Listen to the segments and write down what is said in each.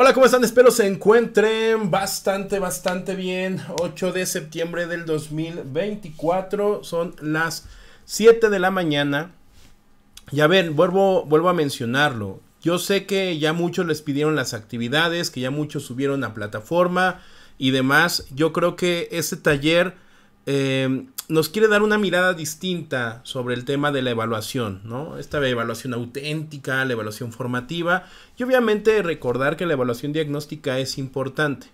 Hola, ¿cómo están? Espero se encuentren bastante, bastante bien. 8 de septiembre del 2024, son las 7 de la mañana. Ya ven, vuelvo, vuelvo a mencionarlo. Yo sé que ya muchos les pidieron las actividades, que ya muchos subieron a plataforma y demás. Yo creo que este taller eh, nos quiere dar una mirada distinta sobre el tema de la evaluación, ¿no? Esta evaluación auténtica, la evaluación formativa y obviamente recordar que la evaluación diagnóstica es importante.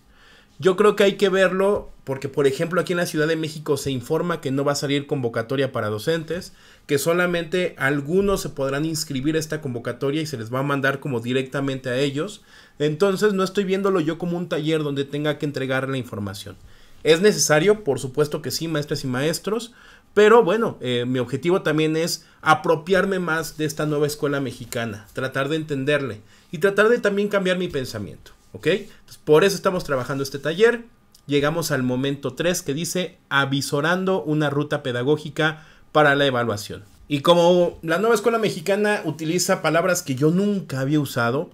Yo creo que hay que verlo porque, por ejemplo, aquí en la Ciudad de México se informa que no va a salir convocatoria para docentes, que solamente algunos se podrán inscribir a esta convocatoria y se les va a mandar como directamente a ellos. Entonces no estoy viéndolo yo como un taller donde tenga que entregar la información. ¿Es necesario? Por supuesto que sí, maestras y maestros. Pero bueno, eh, mi objetivo también es apropiarme más de esta nueva escuela mexicana, tratar de entenderle y tratar de también cambiar mi pensamiento, ¿ok? por eso estamos trabajando este taller. Llegamos al momento 3 que dice avisorando una ruta pedagógica para la evaluación. Y como la nueva escuela mexicana utiliza palabras que yo nunca había usado,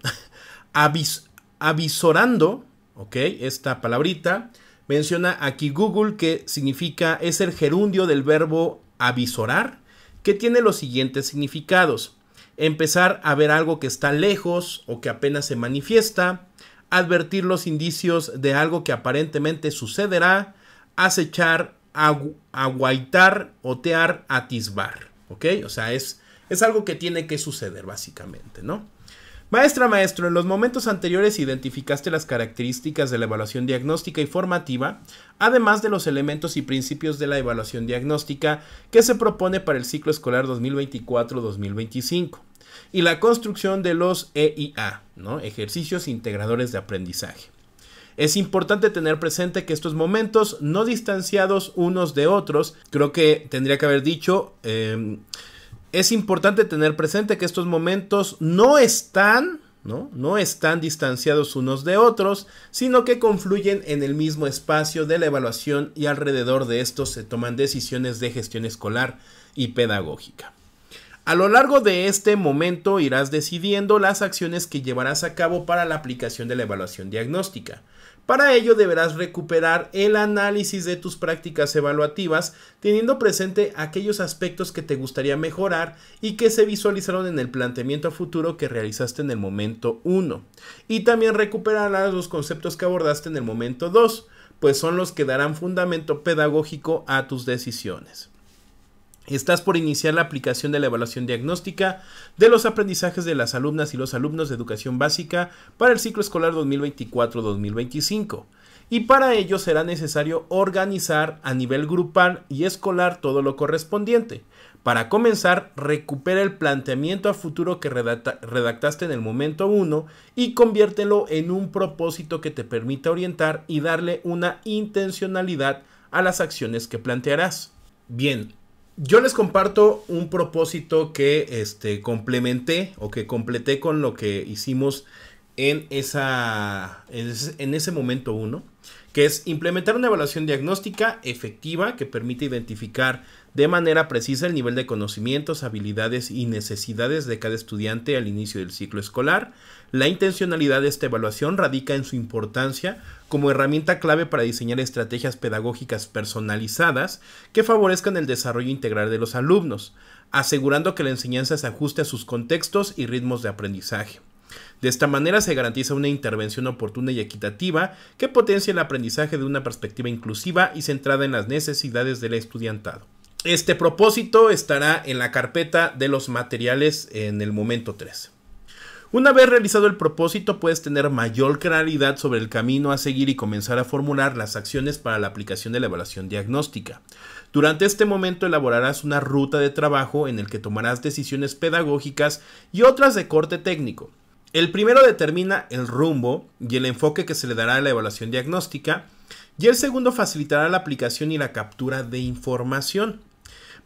avisorando, ¿ok? Esta palabrita Menciona aquí Google que significa, es el gerundio del verbo avisorar, que tiene los siguientes significados. Empezar a ver algo que está lejos o que apenas se manifiesta, advertir los indicios de algo que aparentemente sucederá, acechar, aguaitar, otear, atisbar. ¿Ok? O sea, es, es algo que tiene que suceder básicamente, ¿no? Maestra, maestro, en los momentos anteriores identificaste las características de la evaluación diagnóstica y formativa, además de los elementos y principios de la evaluación diagnóstica que se propone para el ciclo escolar 2024-2025 y la construcción de los EIA, ¿no? ejercicios integradores de aprendizaje. Es importante tener presente que estos momentos no distanciados unos de otros, creo que tendría que haber dicho... Eh, es importante tener presente que estos momentos no están, ¿no? no están distanciados unos de otros, sino que confluyen en el mismo espacio de la evaluación y alrededor de estos se toman decisiones de gestión escolar y pedagógica. A lo largo de este momento irás decidiendo las acciones que llevarás a cabo para la aplicación de la evaluación diagnóstica. Para ello deberás recuperar el análisis de tus prácticas evaluativas teniendo presente aquellos aspectos que te gustaría mejorar y que se visualizaron en el planteamiento a futuro que realizaste en el momento 1. Y también recuperarás los conceptos que abordaste en el momento 2, pues son los que darán fundamento pedagógico a tus decisiones. Estás por iniciar la aplicación de la evaluación diagnóstica de los aprendizajes de las alumnas y los alumnos de educación básica para el ciclo escolar 2024-2025. Y para ello será necesario organizar a nivel grupal y escolar todo lo correspondiente. Para comenzar, recupera el planteamiento a futuro que redactaste en el momento 1 y conviértelo en un propósito que te permita orientar y darle una intencionalidad a las acciones que plantearás. Bien, yo les comparto un propósito que este, complementé o que completé con lo que hicimos en, esa, en ese momento uno, que es implementar una evaluación diagnóstica efectiva que permite identificar de manera precisa el nivel de conocimientos, habilidades y necesidades de cada estudiante al inicio del ciclo escolar. La intencionalidad de esta evaluación radica en su importancia como herramienta clave para diseñar estrategias pedagógicas personalizadas que favorezcan el desarrollo integral de los alumnos, asegurando que la enseñanza se ajuste a sus contextos y ritmos de aprendizaje. De esta manera se garantiza una intervención oportuna y equitativa que potencie el aprendizaje de una perspectiva inclusiva y centrada en las necesidades del estudiantado. Este propósito estará en la carpeta de los materiales en el momento 3. Una vez realizado el propósito puedes tener mayor claridad sobre el camino a seguir y comenzar a formular las acciones para la aplicación de la evaluación diagnóstica. Durante este momento elaborarás una ruta de trabajo en el que tomarás decisiones pedagógicas y otras de corte técnico. El primero determina el rumbo y el enfoque que se le dará a la evaluación diagnóstica y el segundo facilitará la aplicación y la captura de información.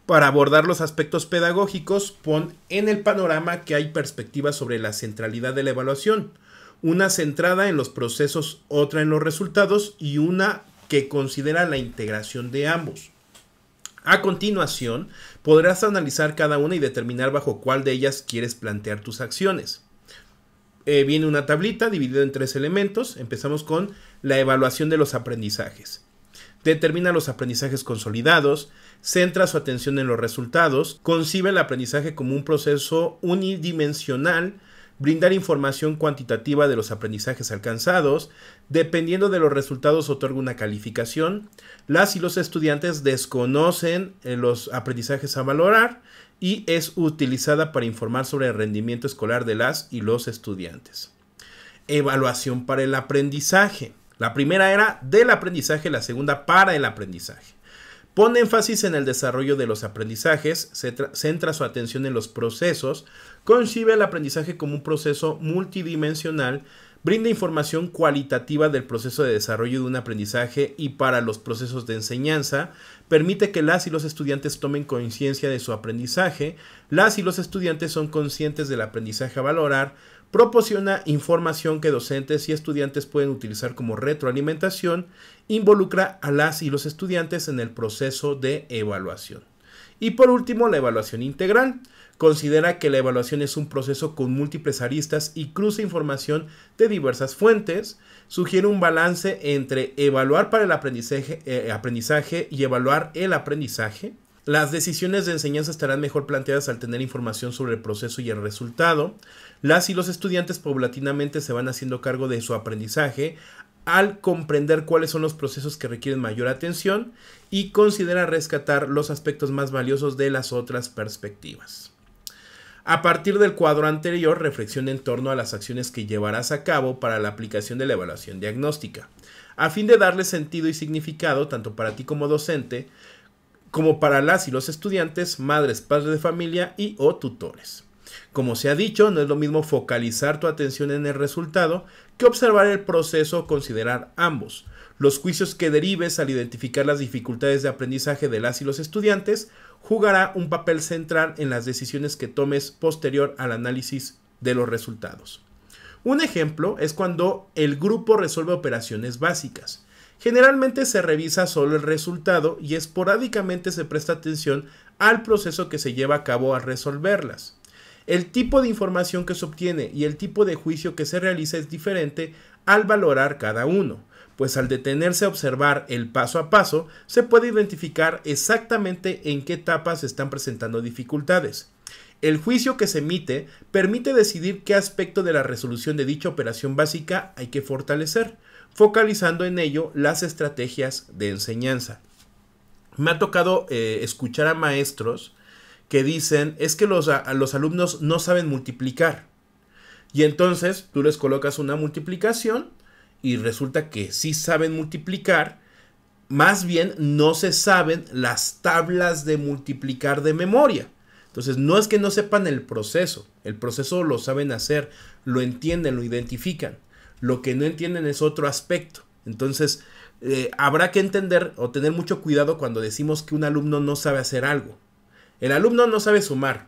Para abordar los aspectos pedagógicos, pon en el panorama que hay perspectivas sobre la centralidad de la evaluación, una centrada en los procesos, otra en los resultados y una que considera la integración de ambos. A continuación, podrás analizar cada una y determinar bajo cuál de ellas quieres plantear tus acciones. Eh, viene una tablita dividida en tres elementos. Empezamos con la evaluación de los aprendizajes. Determina los aprendizajes consolidados, centra su atención en los resultados, concibe el aprendizaje como un proceso unidimensional, brindar información cuantitativa de los aprendizajes alcanzados, dependiendo de los resultados otorga una calificación, las y los estudiantes desconocen eh, los aprendizajes a valorar y es utilizada para informar sobre el rendimiento escolar de las y los estudiantes. Evaluación para el aprendizaje. La primera era del aprendizaje, la segunda para el aprendizaje. Pone énfasis en el desarrollo de los aprendizajes, centra su atención en los procesos, concibe el aprendizaje como un proceso multidimensional, brinda información cualitativa del proceso de desarrollo de un aprendizaje y para los procesos de enseñanza, permite que las y los estudiantes tomen conciencia de su aprendizaje, las y los estudiantes son conscientes del aprendizaje a valorar, proporciona información que docentes y estudiantes pueden utilizar como retroalimentación, involucra a las y los estudiantes en el proceso de evaluación. Y por último, la evaluación integral. Considera que la evaluación es un proceso con múltiples aristas y cruza información de diversas fuentes. Sugiere un balance entre evaluar para el aprendizaje, eh, y evaluar el aprendizaje las decisiones de enseñanza estarán mejor planteadas al tener información sobre el proceso y el resultado. Las y los estudiantes paulatinamente se van haciendo cargo de su aprendizaje al comprender cuáles son los procesos que requieren mayor atención y considera rescatar los aspectos más valiosos de las otras perspectivas. A partir del cuadro anterior, reflexiona en torno a las acciones que llevarás a cabo para la aplicación de la evaluación diagnóstica, a fin de darle sentido y significado tanto para ti como docente, como para las y los estudiantes, madres, padres de familia y o tutores. Como se ha dicho, no es lo mismo focalizar tu atención en el resultado que observar el proceso o considerar ambos. Los juicios que derives al identificar las dificultades de aprendizaje de las y los estudiantes jugará un papel central en las decisiones que tomes posterior al análisis de los resultados. Un ejemplo es cuando el grupo resuelve operaciones básicas. Generalmente se revisa solo el resultado y esporádicamente se presta atención al proceso que se lleva a cabo al resolverlas. El tipo de información que se obtiene y el tipo de juicio que se realiza es diferente al valorar cada uno, pues al detenerse a observar el paso a paso, se puede identificar exactamente en qué etapas se están presentando dificultades. El juicio que se emite permite decidir qué aspecto de la resolución de dicha operación básica hay que fortalecer, focalizando en ello las estrategias de enseñanza. Me ha tocado eh, escuchar a maestros que dicen es que los, los alumnos no saben multiplicar. Y entonces tú les colocas una multiplicación y resulta que sí saben multiplicar, más bien no se saben las tablas de multiplicar de memoria. Entonces no es que no sepan el proceso, el proceso lo saben hacer, lo entienden, lo identifican, lo que no entienden es otro aspecto. Entonces, eh, habrá que entender o tener mucho cuidado cuando decimos que un alumno no sabe hacer algo. El alumno no sabe sumar.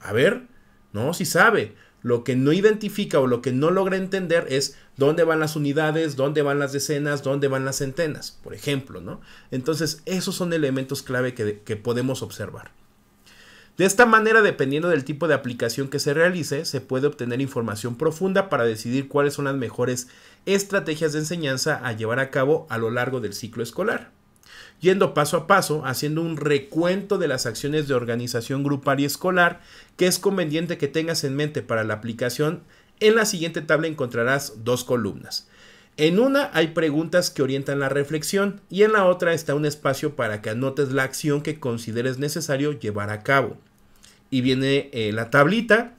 A ver, no, si sabe. Lo que no identifica o lo que no logra entender es dónde van las unidades, dónde van las decenas, dónde van las centenas, por ejemplo, ¿no? Entonces, esos son elementos clave que podemos observar. De esta manera, dependiendo del tipo de aplicación que se realice, se puede obtener información profunda para decidir cuáles son las mejores estrategias de enseñanza a llevar a cabo a lo largo del ciclo escolar. Yendo paso a paso, haciendo un recuento de las acciones de organización grupal y escolar que es conveniente que tengas en mente para la aplicación, en la siguiente tabla encontrarás dos columnas. En una hay preguntas que orientan la reflexión y en la otra está un espacio para que anotes la acción que consideres necesario llevar a cabo. Y viene eh, la tablita,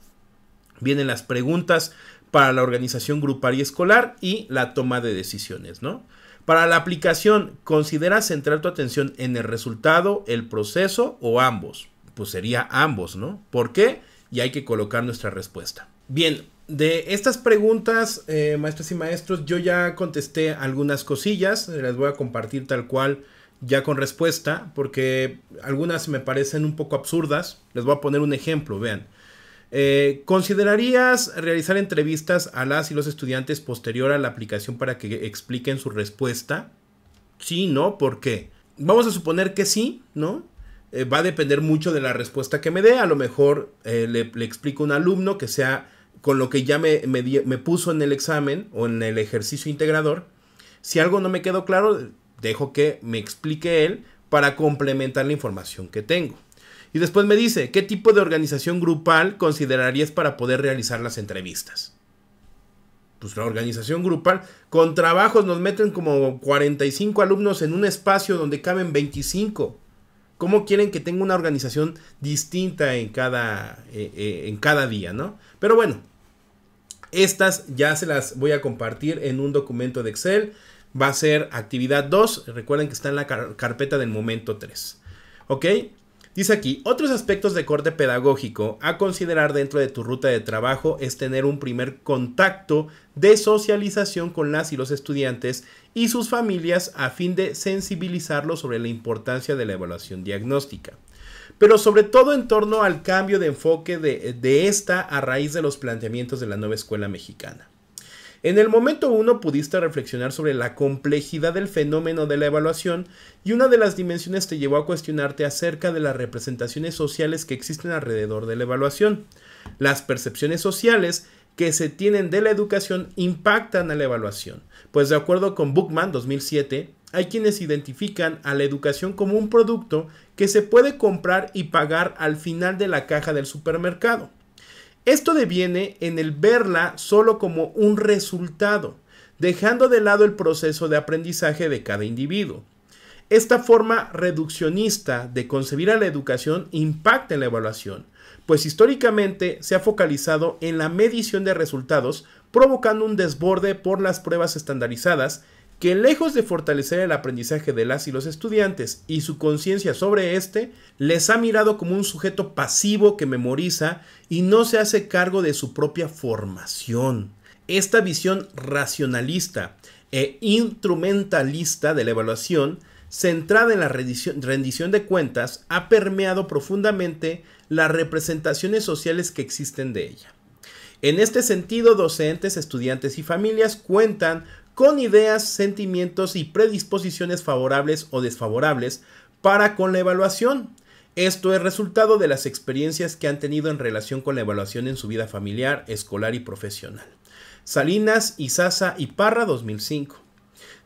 vienen las preguntas para la organización grupal y escolar y la toma de decisiones, ¿no? Para la aplicación, ¿considera centrar tu atención en el resultado, el proceso o ambos? Pues sería ambos, ¿no? ¿Por qué? Y hay que colocar nuestra respuesta. Bien, de estas preguntas, eh, maestras y maestros, yo ya contesté algunas cosillas, Les voy a compartir tal cual ya con respuesta, porque algunas me parecen un poco absurdas. Les voy a poner un ejemplo, vean. Eh, ¿Considerarías realizar entrevistas a las y los estudiantes posterior a la aplicación para que expliquen su respuesta? Sí, no, ¿por qué? Vamos a suponer que sí, ¿no? Eh, va a depender mucho de la respuesta que me dé. A lo mejor le, le explico a un alumno que sea con lo que ya me, puso en el examen o en el ejercicio integrador. Si algo no me quedó claro, dejo que me explique él para complementar la información que tengo. Y después me dice, ¿qué tipo de organización grupal considerarías para poder realizar las entrevistas? Pues la organización grupal, con trabajos nos meten como 45 alumnos en un espacio donde caben 25. ¿Cómo quieren que tenga una organización distinta en cada, eh, eh, en cada día, no? Pero bueno, estas ya se las voy a compartir en un documento de Excel. Va a ser actividad 2. Recuerden que está en la carpeta del momento 3. ¿Ok? Dice aquí, otros aspectos de corte pedagógico a considerar dentro de tu ruta de trabajo es tener un primer contacto de socialización con las y los estudiantes y sus familias a fin de sensibilizarlos sobre la importancia de la evaluación diagnóstica pero sobre todo en torno al cambio de enfoque de, de esta a raíz de los planteamientos de la nueva escuela mexicana. En el momento uno pudiste reflexionar sobre la complejidad del fenómeno de la evaluación y una de las dimensiones te llevó a cuestionarte acerca de las representaciones sociales que existen alrededor de la evaluación. Las percepciones sociales que se tienen de la educación impactan a la evaluación, pues de acuerdo con Bookman 2007, hay quienes identifican a la educación como un producto que se puede comprar y pagar al final de la caja del supermercado. Esto deviene en el verla solo como un resultado, dejando de lado el proceso de aprendizaje de cada individuo. Esta forma reduccionista de concebir a la educación impacta en la evaluación, pues históricamente se ha focalizado en la medición de resultados, provocando un desborde por las pruebas estandarizadas que lejos de fortalecer el aprendizaje de las y los estudiantes y su conciencia sobre este, les ha mirado como un sujeto pasivo que memoriza y no se hace cargo de su propia formación. Esta visión racionalista e instrumentalista de la evaluación, centrada en la rendición de cuentas, ha permeado profundamente las representaciones sociales que existen de ella. En este sentido, docentes, estudiantes y familias cuentan con ideas, sentimientos y predisposiciones favorables o desfavorables para con la evaluación. Esto es resultado de las experiencias que han tenido en relación con la evaluación en su vida familiar, escolar y profesional. Salinas, Isaza y Parra 2005.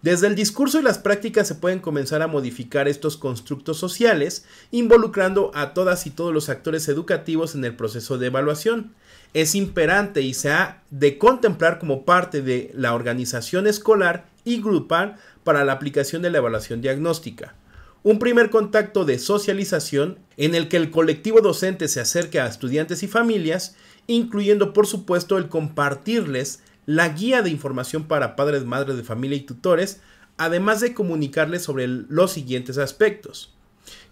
Desde el discurso y las prácticas se pueden comenzar a modificar estos constructos sociales, involucrando a todas y todos los actores educativos en el proceso de evaluación. Es imperante y se ha de contemplar como parte de la organización escolar y grupal para la aplicación de la evaluación diagnóstica. Un primer contacto de socialización en el que el colectivo docente se acerque a estudiantes y familias, incluyendo por supuesto el compartirles la guía de información para padres, madres de familia y tutores, además de comunicarles sobre los siguientes aspectos.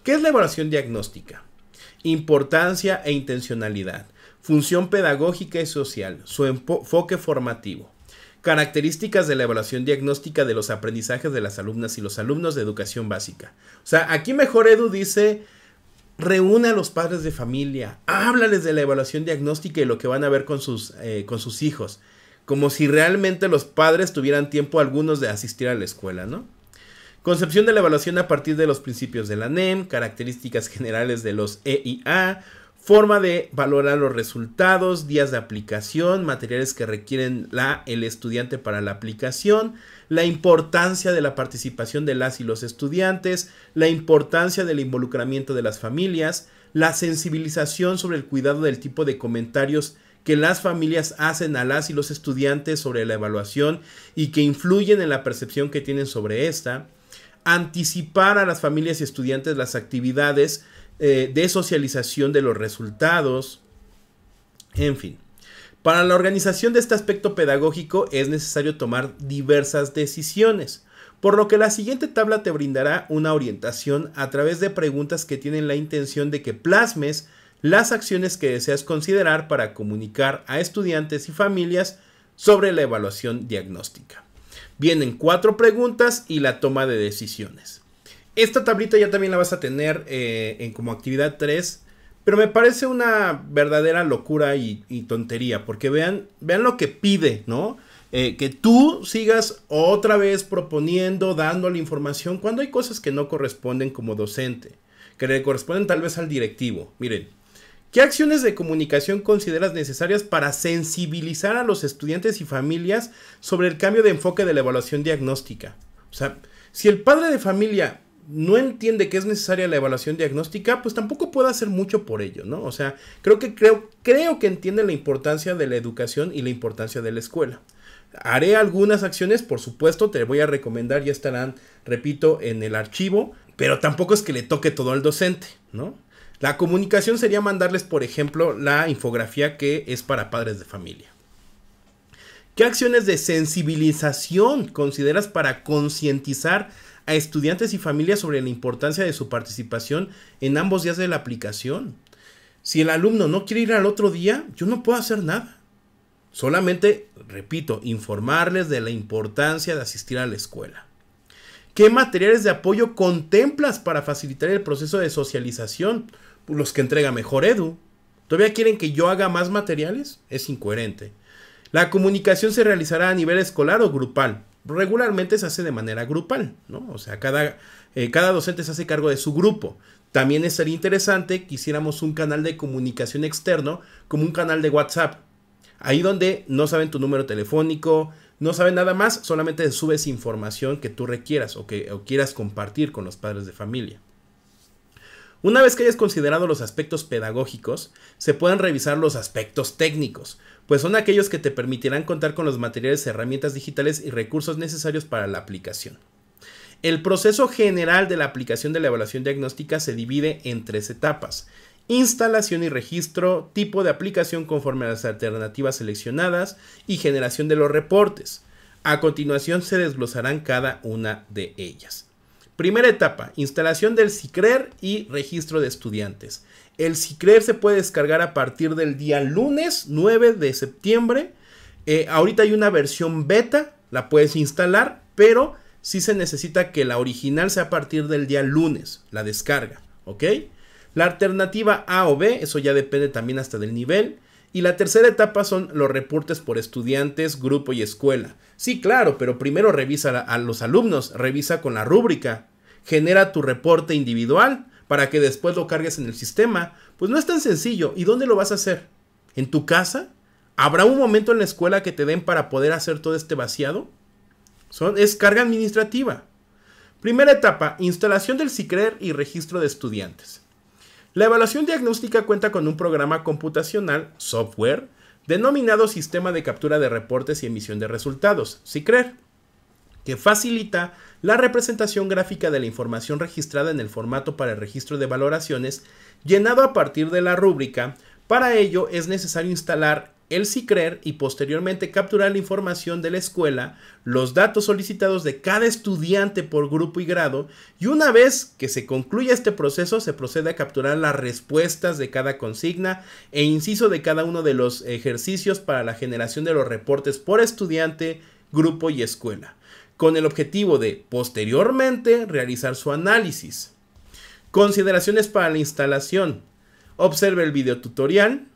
¿Qué es la evaluación diagnóstica? Importancia e intencionalidad, función pedagógica y social, su enfoque formativo. Características de la evaluación diagnóstica de los aprendizajes de las alumnas y los alumnos de educación básica. O sea, aquí mejor Edu dice, reúne a los padres de familia, háblales de la evaluación diagnóstica y lo que van a ver con sus, eh, con sus hijos como si realmente los padres tuvieran tiempo algunos de asistir a la escuela, ¿no? Concepción de la evaluación a partir de los principios de la NEM, características generales de los EIA, forma de valorar los resultados, días de aplicación, materiales que requieren la, el estudiante para la aplicación, la importancia de la participación de las y los estudiantes, la importancia del involucramiento de las familias, la sensibilización sobre el cuidado del tipo de comentarios que las familias hacen a las y los estudiantes sobre la evaluación y que influyen en la percepción que tienen sobre esta, anticipar a las familias y estudiantes las actividades eh, de socialización de los resultados, en fin. Para la organización de este aspecto pedagógico es necesario tomar diversas decisiones, por lo que la siguiente tabla te brindará una orientación a través de preguntas que tienen la intención de que plasmes las acciones que deseas considerar para comunicar a estudiantes y familias sobre la evaluación diagnóstica. Vienen cuatro preguntas y la toma de decisiones. Esta tablita ya también la vas a tener eh, en como actividad 3, pero me parece una verdadera locura y, tontería, porque vean, vean lo que pide, ¿no? Eh, que tú sigas otra vez proponiendo, dando la información cuando hay cosas que no corresponden como docente, que le corresponden tal vez al directivo. Miren, ¿Qué acciones de comunicación consideras necesarias para sensibilizar a los estudiantes y familias sobre el cambio de enfoque de la evaluación diagnóstica? O sea, si el padre de familia no entiende que es necesaria la evaluación diagnóstica, pues tampoco puede hacer mucho por ello, ¿no? O sea, creo que creo, creo que entiende la importancia de la educación y la importancia de la escuela. Haré algunas acciones, por supuesto, te voy a recomendar, ya estarán, repito, en el archivo, pero tampoco es que le toque todo al docente, ¿no? La comunicación sería mandarles, por ejemplo, la infografía que es para padres de familia. ¿Qué acciones de sensibilización consideras para concientizar a estudiantes y familias sobre la importancia de su participación en ambos días de la aplicación? Si el alumno no quiere ir al otro día, yo no puedo hacer nada. Solamente, repito, informarles de la importancia de asistir a la escuela. ¿Qué materiales de apoyo contemplas para facilitar el proceso de socialización? los que entrega mejor Edu. ¿Todavía quieren que yo haga más materiales? Es incoherente. La comunicación se realizará a nivel escolar o grupal. Regularmente se hace de manera grupal, ¿no? O sea, cada, eh, cada docente se hace cargo de su grupo. También sería interesante que hiciéramos un canal de comunicación externo como un canal de WhatsApp. Ahí donde no saben tu número telefónico, no saben nada más, solamente subes información que tú requieras o que o quieras compartir con los padres de familia. Una vez que hayas considerado los aspectos pedagógicos, se pueden revisar los aspectos técnicos, pues son aquellos que te permitirán contar con los materiales, herramientas digitales y recursos necesarios para la aplicación. El proceso general de la aplicación de la evaluación diagnóstica se divide en tres etapas. Instalación y registro, tipo de aplicación conforme a las alternativas seleccionadas y generación de los reportes. A continuación se desglosarán cada una de ellas. Primera etapa, instalación del CICRER y registro de estudiantes. El CICRER se puede descargar a partir del día lunes 9 de septiembre. Eh, ahorita hay una versión beta, la puedes instalar, pero sí se necesita que la original sea a partir del día lunes, la descarga, La alternativa A o B, eso ya depende también hasta del nivel. Y la tercera etapa son los reportes por estudiantes, grupo y escuela. Sí, claro, pero primero revisa a los alumnos, revisa con la rúbrica, genera tu reporte individual para que después lo cargues en el sistema. Pues no es tan sencillo. ¿Y dónde lo vas a hacer? ¿En tu casa? ¿Habrá un momento en la escuela que te den para poder hacer todo este vaciado? Son, es carga administrativa. Primera etapa, instalación del CICRER y registro de estudiantes. La evaluación diagnóstica cuenta con un programa computacional, software, denominado Sistema de Captura de Reportes y Emisión de Resultados, creer, que facilita la representación gráfica de la información registrada en el formato para el registro de valoraciones, llenado a partir de la rúbrica. Para ello es necesario instalar el CICRER y posteriormente capturar la información de la escuela, los datos solicitados de cada estudiante por grupo y grado, y una vez que se concluya este proceso, se procede a capturar las respuestas de cada consigna e inciso de cada uno de los ejercicios para la generación de los reportes por estudiante, grupo y escuela, con el objetivo de posteriormente realizar su análisis. Consideraciones para la instalación. Observe el video tutorial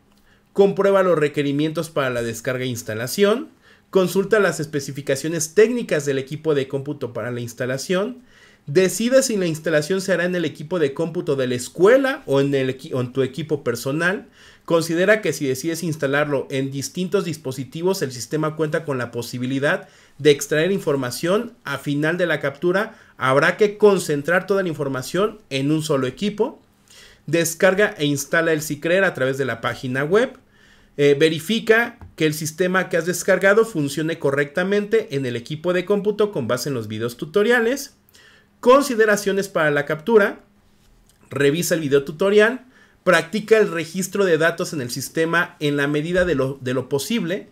comprueba los requerimientos para la descarga e instalación, consulta las especificaciones técnicas del equipo de cómputo para la instalación, decide si la instalación se hará en el equipo de cómputo de la escuela o en, el, en tu equipo personal, considera que si decides instalarlo en distintos dispositivos el sistema cuenta con la posibilidad de extraer información a final de la captura, habrá que concentrar toda la información en un solo equipo, Descarga e instala el creer a través de la página web. Eh, verifica que el sistema que has descargado funcione correctamente en el equipo de cómputo con base en los videos tutoriales. Consideraciones para la captura. Revisa el video tutorial. Practica el registro de datos en el sistema en la medida de lo, de lo posible.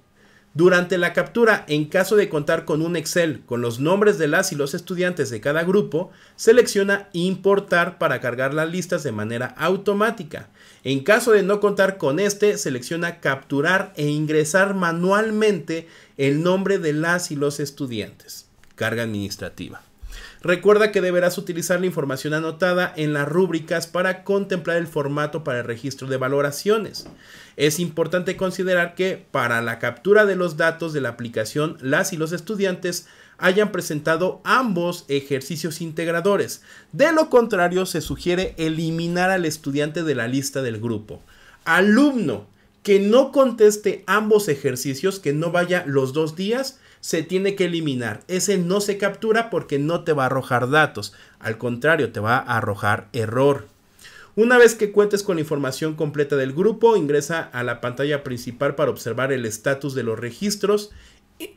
Durante la captura, en caso de contar con un Excel con los nombres de las y los estudiantes de cada grupo, selecciona Importar para cargar las listas de manera automática. En caso de no contar con este, selecciona Capturar e ingresar manualmente el nombre de las y los estudiantes. Carga administrativa. Recuerda que deberás utilizar la información anotada en las rúbricas para contemplar el formato para el registro de valoraciones. Es importante considerar que para la captura de los datos de la aplicación, las y los estudiantes hayan presentado ambos ejercicios integradores. De lo contrario, se sugiere eliminar al estudiante de la lista del grupo. Alumno que no conteste ambos ejercicios, que no vaya los dos días, se tiene que eliminar. Ese no se captura porque no te va a arrojar datos. Al contrario, te va a arrojar error. Una vez que cuentes con la información completa del grupo, ingresa a la pantalla principal para observar el estatus de los registros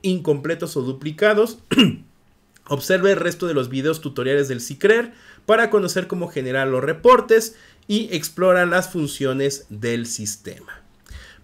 incompletos o duplicados. Observe el resto de los videos tutoriales del CICRER para conocer cómo generar los reportes y explora las funciones del sistema.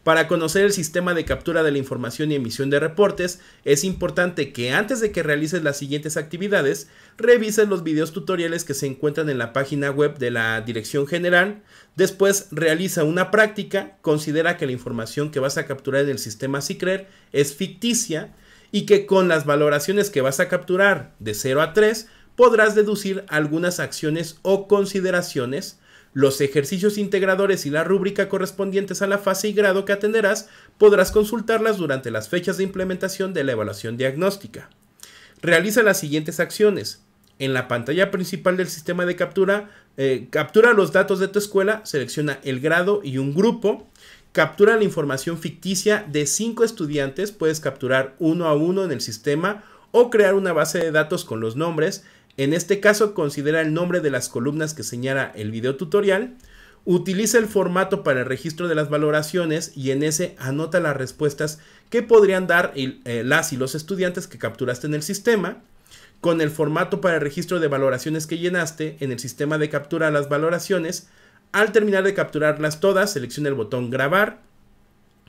Para conocer el sistema de captura de la información y emisión de reportes, es importante que antes de que realices las siguientes actividades, revises los videos tutoriales que se encuentran en la página web de la Dirección General, después realiza una práctica, considera que la información que vas a capturar en el sistema CICRER es ficticia y que con las valoraciones que vas a capturar de 0 a 3 podrás deducir algunas acciones o consideraciones los ejercicios integradores y la rúbrica correspondientes a la fase y grado que atenderás podrás consultarlas durante las fechas de implementación de la evaluación diagnóstica. Realiza las siguientes acciones. En la pantalla principal del sistema de captura, eh, captura los datos de tu escuela, selecciona el grado y un grupo, captura la información ficticia de cinco estudiantes, puedes capturar uno a uno en el sistema o crear una base de datos con los nombres, en este caso considera el nombre de las columnas que señala el video tutorial, utiliza el formato para el registro de las valoraciones y en ese anota las respuestas que podrían dar eh, las y los estudiantes que capturaste en el sistema. Con el formato para el registro de valoraciones que llenaste en el sistema de captura las valoraciones, al terminar de capturarlas todas, selecciona el botón grabar.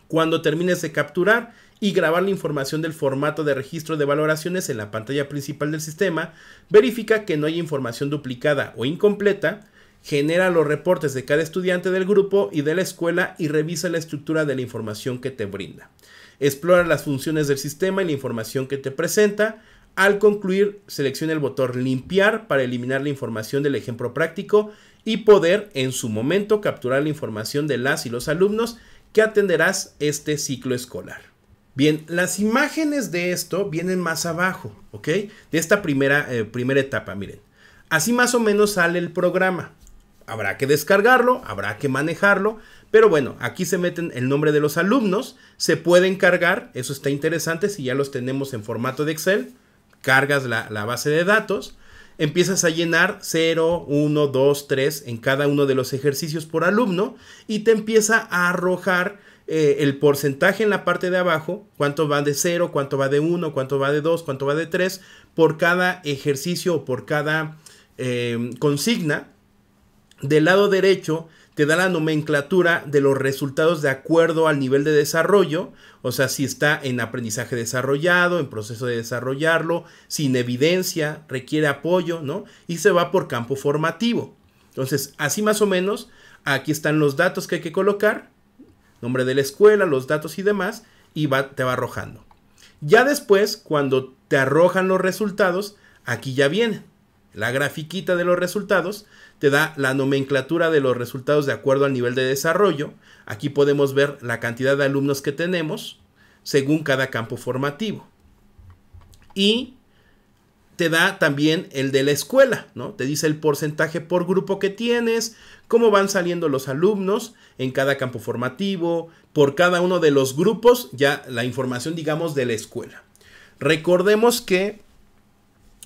Cuando termines de capturar, y grabar la información del formato de registro de valoraciones en la pantalla principal del sistema, verifica que no hay información duplicada o incompleta, genera los reportes de cada estudiante del grupo y de la escuela y revisa la estructura de la información que te brinda. Explora las funciones del sistema y la información que te presenta. Al concluir, selecciona el botón limpiar para eliminar la información del ejemplo práctico y poder en su momento capturar la información de las y los alumnos que atenderás este ciclo escolar. Bien, las imágenes de esto vienen más abajo, ¿ok? De esta primera, eh, primera etapa, miren. Así más o menos sale el programa. Habrá que descargarlo, habrá que manejarlo, pero bueno, aquí se meten el nombre de los alumnos, se pueden cargar, eso está interesante si ya los tenemos en formato de Excel, cargas la, la base de datos, empiezas a llenar 0, 1, 2, 3 en cada uno de los ejercicios por alumno y te empieza a arrojar eh, el porcentaje en la parte de abajo, cuánto va de 0, cuánto va de 1, cuánto va de 2, cuánto va de 3, por cada ejercicio o por cada eh, consigna. Del lado derecho te da la nomenclatura de los resultados de acuerdo al nivel de desarrollo, o sea, si está en aprendizaje desarrollado, en proceso de desarrollarlo, sin evidencia, requiere apoyo, ¿no? Y se va por campo formativo. Entonces, así más o menos, aquí están los datos que hay que colocar nombre de la escuela, los datos y demás, y te va arrojando. Ya después, cuando te arrojan los resultados, aquí ya viene la grafiquita de los resultados, te da la nomenclatura de los resultados de acuerdo al nivel de desarrollo. Aquí podemos ver la cantidad de alumnos que tenemos según cada campo formativo. Y te da también el de la escuela, ¿no? Te dice el porcentaje por grupo que tienes, cómo van saliendo los alumnos en cada campo formativo, por cada uno de los grupos, ya la información, digamos, de la escuela. Recordemos que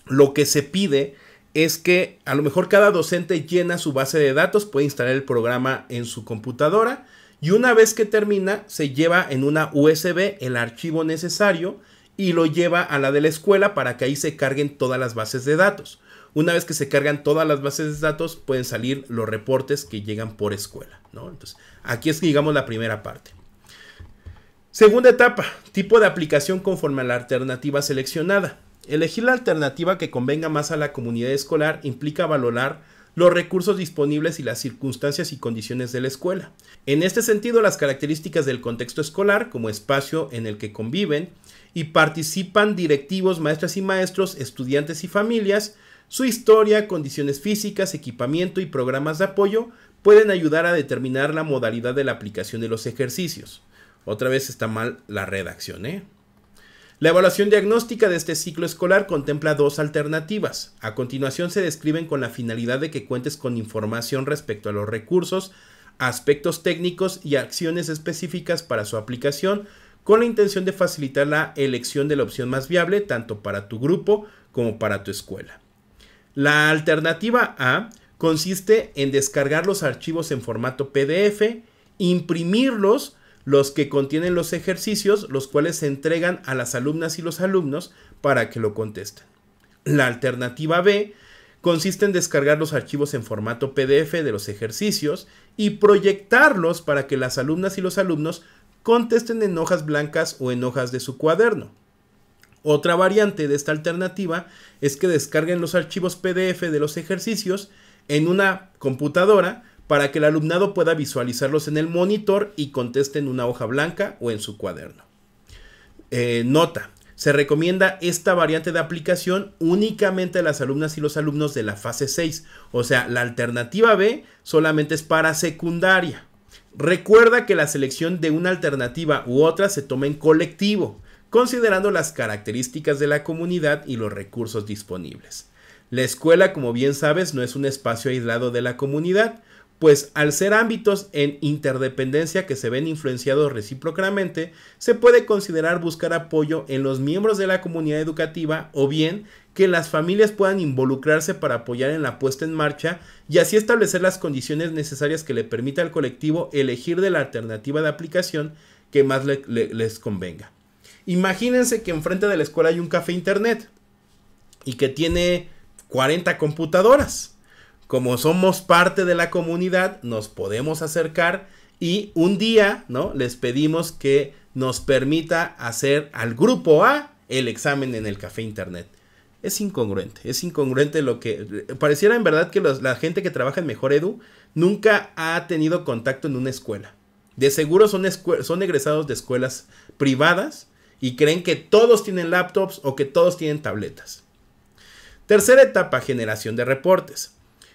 lo que se pide es que a lo mejor cada docente llena su base de datos, puede instalar el programa en su computadora y una vez que termina se lleva en una USB el archivo necesario y lo lleva a la de la escuela para que ahí se carguen todas las bases de datos. Una vez que se cargan todas las bases de datos, pueden salir los reportes que llegan por escuela. aquí es, digamos, la primera parte. Segunda etapa, tipo de aplicación conforme a la alternativa seleccionada. Elegir la alternativa que convenga más a la comunidad escolar implica valorar los recursos disponibles y las circunstancias y condiciones de la escuela. En este sentido, las características del contexto escolar, como espacio en el que conviven, y participan directivos, maestras y maestros, estudiantes y familias. Su historia, condiciones físicas, equipamiento y programas de apoyo pueden ayudar a determinar la modalidad de la aplicación de los ejercicios. Otra vez está mal la redacción, ¿eh? La evaluación diagnóstica de este ciclo escolar contempla dos alternativas. A continuación se describen con la finalidad de que cuentes con información respecto a los recursos, aspectos técnicos y acciones específicas para su aplicación, con la intención de facilitar la elección de la opción más viable tanto para tu grupo como para tu escuela. La alternativa A consiste en descargar los archivos en formato PDF, imprimirlos, los que contienen los ejercicios, los cuales se entregan a las alumnas y los alumnos para que lo contesten. La alternativa B consiste en descargar los archivos en formato PDF de los ejercicios y proyectarlos para que las alumnas y los alumnos contesten en hojas blancas o en hojas de su cuaderno. Otra variante de esta alternativa es que descarguen los archivos PDF de los ejercicios en una computadora para que el alumnado pueda visualizarlos en el monitor y contesten en una hoja blanca o en su cuaderno. Eh, nota, se recomienda esta variante de aplicación únicamente a las alumnas y los alumnos de la fase 6, o sea, la alternativa B solamente es para secundaria. Recuerda que la selección de una alternativa u otra se toma en colectivo, considerando las características de la comunidad y los recursos disponibles. La escuela, como bien sabes, no es un espacio aislado de la comunidad, pues al ser ámbitos en interdependencia que se ven influenciados recíprocamente, se puede considerar buscar apoyo en los miembros de la comunidad educativa o bien que las familias puedan involucrarse para apoyar en la puesta en marcha y así establecer las condiciones necesarias que le permita al colectivo elegir de la alternativa de aplicación que más les convenga. Imagínense que enfrente de la escuela hay un café internet y que tiene 40 computadoras. Como somos parte de la comunidad, nos podemos acercar y un día, ¿no? Les pedimos que nos permita hacer al grupo A el examen en el café internet es incongruente, es incongruente lo que pareciera en verdad que la gente que trabaja en Mejor Edu nunca ha tenido contacto en una escuela. De seguro son, son egresados de escuelas privadas y creen que todos tienen laptops o que todos tienen tabletas. Tercera etapa, generación de reportes.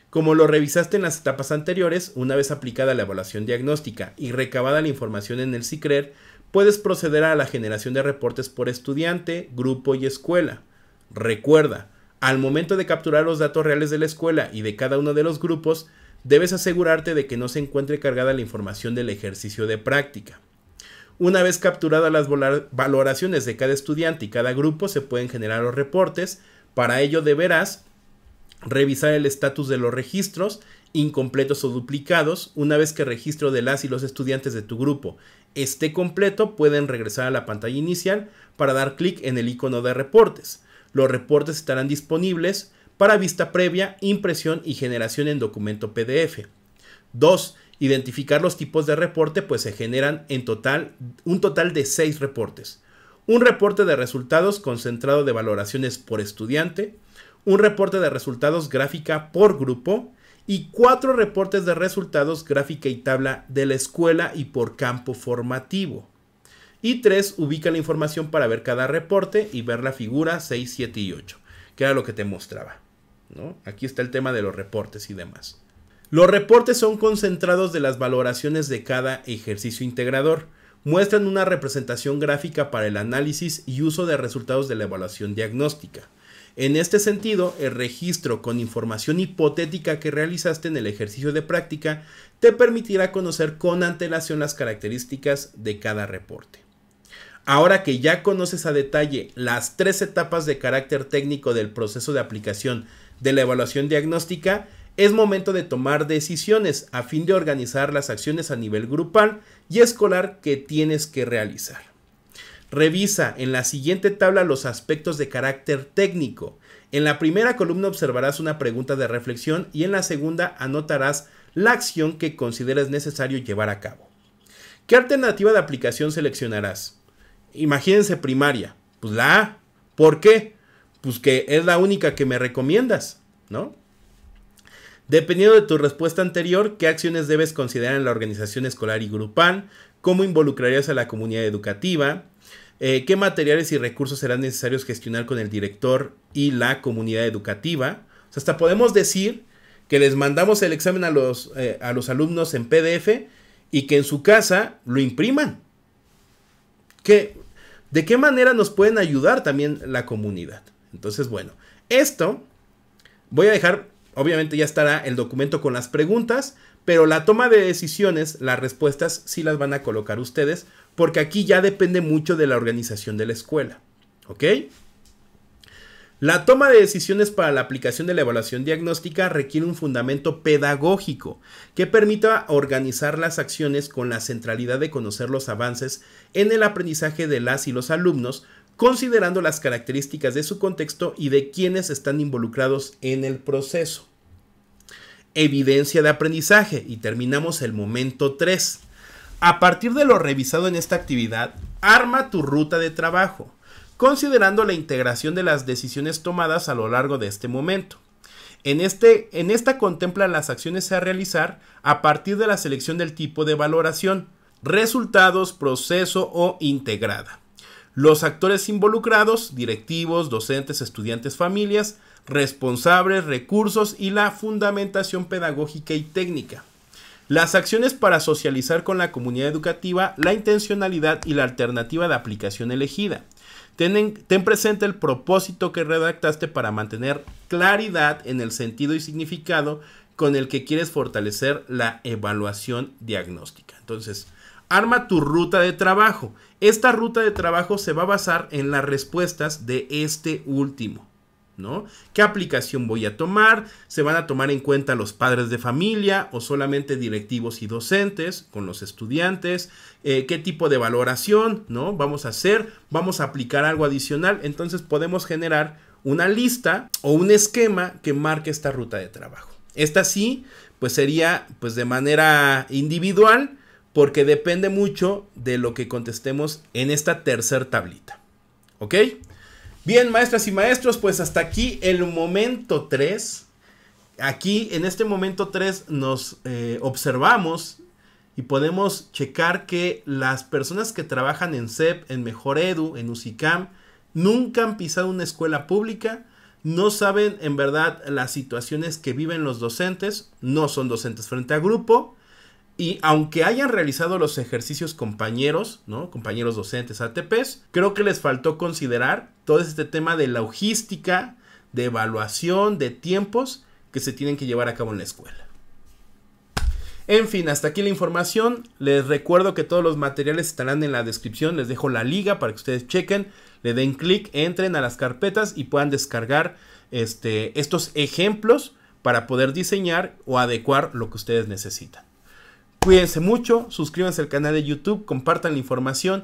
Como lo revisaste en las etapas anteriores, una vez aplicada la evaluación diagnóstica y recabada la información en el CICRER, e puedes proceder a la generación de reportes por estudiante, grupo y escuela. Recuerda, al momento de capturar los datos reales de la escuela y de cada uno de los grupos, debes asegurarte de que no se encuentre cargada la información del ejercicio de práctica. Una vez capturadas las valoraciones de cada estudiante y cada grupo, se pueden generar los reportes. Para ello deberás revisar el estatus de los registros incompletos o duplicados. Una vez que el registro de las y los estudiantes de tu grupo esté completo, pueden regresar a la pantalla inicial para dar clic en el icono de reportes. Los reportes estarán disponibles para vista previa, impresión y generación en documento PDF. 2. Identificar los tipos de reporte, pues se generan en total un total de 6 reportes. Un reporte de resultados concentrado de valoraciones por estudiante, un reporte de resultados gráfica por grupo y cuatro reportes de resultados gráfica y tabla de la escuela y por campo formativo. Y 3, ubica la información para ver cada reporte y ver la figura 6, 7 y 8, que era lo que te mostraba. ¿no? Aquí está el tema de los reportes y demás. Los reportes son concentrados de las valoraciones de cada ejercicio integrador. Muestran una representación gráfica para el análisis y uso de resultados de la evaluación diagnóstica. En este sentido, el registro con información hipotética que realizaste en el ejercicio de práctica te permitirá conocer con antelación las características de cada reporte. Ahora que ya conoces a detalle las tres etapas de carácter técnico del proceso de aplicación de la evaluación diagnóstica, es momento de tomar decisiones a fin de organizar las acciones a nivel grupal y escolar que tienes que realizar. Revisa en la siguiente tabla los aspectos de carácter técnico. En la primera columna observarás una pregunta de reflexión y en la segunda anotarás la acción que consideras necesario llevar a cabo. ¿Qué alternativa de aplicación seleccionarás? Imagínense primaria. Pues la A. ¿Por qué? Pues que es la única que me recomiendas, ¿no? Dependiendo de tu respuesta anterior, ¿qué acciones debes considerar en la organización escolar y grupal? ¿Cómo involucrarías a la comunidad educativa? Eh, ¿Qué materiales y recursos serán necesarios gestionar con el director y la comunidad educativa? O sea, hasta podemos decir que les mandamos el examen a los, eh, a los alumnos en PDF y que en su casa lo impriman. ¿De qué manera nos pueden ayudar también la comunidad? Entonces, bueno, esto voy a dejar, obviamente ya estará el documento con las preguntas, pero la toma de decisiones, las respuestas sí las van a colocar ustedes, porque aquí ya depende mucho de la organización de la escuela. ¿Ok? La toma de decisiones para la aplicación de la evaluación diagnóstica requiere un fundamento pedagógico que permita organizar las acciones con la centralidad de conocer los avances en el aprendizaje de las y los alumnos, considerando las características de su contexto y de quienes están involucrados en el proceso. Evidencia de aprendizaje y terminamos el momento 3. A partir de lo revisado en esta actividad, arma tu ruta de trabajo considerando la integración de las decisiones tomadas a lo largo de este momento. En, este, en esta contempla las acciones a realizar a partir de la selección del tipo de valoración, resultados, proceso o integrada. Los actores involucrados, directivos, docentes, estudiantes, familias, responsables, recursos y la fundamentación pedagógica y técnica. Las acciones para socializar con la comunidad educativa, la intencionalidad y la alternativa de aplicación elegida. Ten, presente el propósito que redactaste para mantener claridad en el sentido y significado con el que quieres fortalecer la evaluación diagnóstica. Entonces, arma tu ruta de trabajo. Esta ruta de trabajo se va a basar en las respuestas de este último. ¿Qué aplicación voy a tomar? ¿Se van a tomar en cuenta los padres de familia o solamente directivos y docentes con los estudiantes? Eh, ¿Qué tipo de valoración, ¿no? Vamos a hacer, vamos a aplicar algo adicional. Entonces podemos generar una lista o un esquema que marque esta ruta de trabajo. Esta sí, pues sería pues de manera individual porque depende mucho de lo que contestemos en esta tercer tablita. ¿Ok? Bien, maestras y maestros, pues hasta aquí el momento 3. Aquí en este momento 3 nos eh, observamos y podemos checar que las personas que trabajan en CEP, en Mejor Edu, en UCICAM, nunca han pisado una escuela pública, no saben en verdad las situaciones que viven los docentes, no son docentes frente a grupo, y aunque hayan realizado los ejercicios compañeros, ¿no? Compañeros docentes ATPs, creo que les faltó considerar todo este tema de logística, de evaluación, de tiempos que se tienen que llevar a cabo en la escuela. En fin, hasta aquí la información. Les recuerdo que todos los materiales estarán en la descripción. Les dejo la liga para que ustedes chequen, le den clic, entren a las carpetas y puedan descargar este, estos ejemplos para poder diseñar o adecuar lo que ustedes necesitan. Cuídense mucho, suscríbanse al canal de YouTube, compartan la información.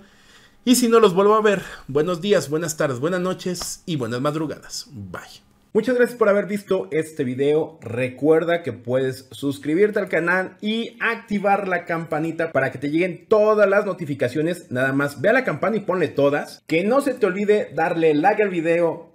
Y si no los vuelvo a ver, buenos días, buenas tardes, buenas noches y buenas madrugadas. Bye. Muchas gracias por haber visto este video. Recuerda que puedes suscribirte al canal y activar la campanita para que te lleguen todas las notificaciones. Nada más ve a la campana y ponle todas. Que no se te olvide darle like al video,